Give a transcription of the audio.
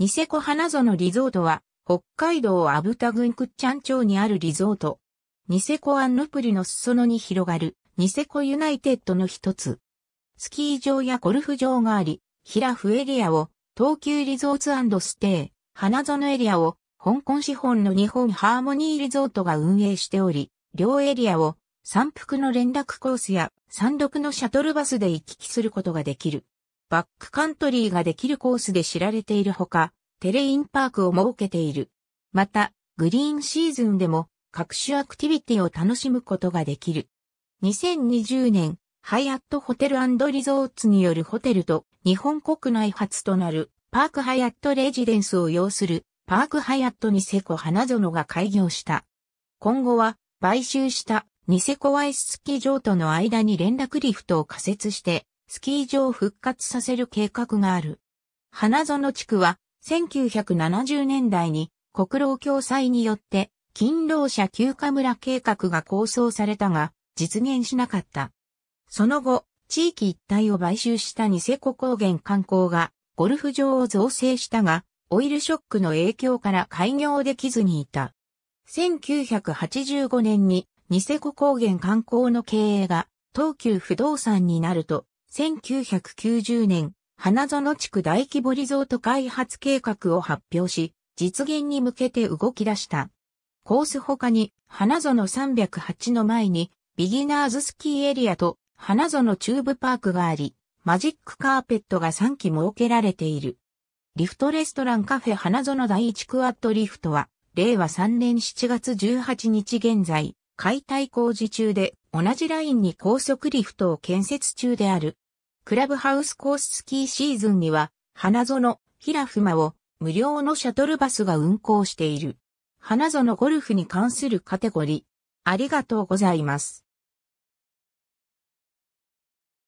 ニセコ花園リゾートは、北海道アブタ郡チャン町にあるリゾート。ニセコアンヌプリの裾野に広がる、ニセコユナイテッドの一つ。スキー場やゴルフ場があり、ヒラフエリアを、東急リゾーツステイ、花園エリアを、香港資本の日本ハーモニーリゾートが運営しており、両エリアを、山腹の連絡コースや、山麓のシャトルバスで行き来することができる。バックカントリーができるコースで知られているほか、テレインパークを設けている。また、グリーンシーズンでも各種アクティビティを楽しむことができる。2020年、ハイアットホテルリゾーツによるホテルと日本国内初となるパークハイアットレジデンスを要するパークハイアットニセコ花園が開業した。今後は買収したニセコワイススキー場との間に連絡リフトを仮設してスキー場を復活させる計画がある。花園地区は1970年代に国労共済によって勤労者休暇村計画が構想されたが実現しなかった。その後、地域一帯を買収したニセコ高原観光がゴルフ場を造成したが、オイルショックの影響から開業できずにいた。1985年にニセコ高原観光の経営が東急不動産になると1990年、花園地区大規模リゾート開発計画を発表し、実現に向けて動き出した。コース他に、花園308の前に、ビギナーズスキーエリアと、花園チューブパークがあり、マジックカーペットが3機設けられている。リフトレストランカフェ花園第1クワットリフトは、令和3年7月18日現在、解体工事中で、同じラインに高速リフトを建設中である。クラブハウスコーススキーシーズンには、花園、平まを無料のシャトルバスが運行している。花園ゴルフに関するカテゴリー。ありがとうございます。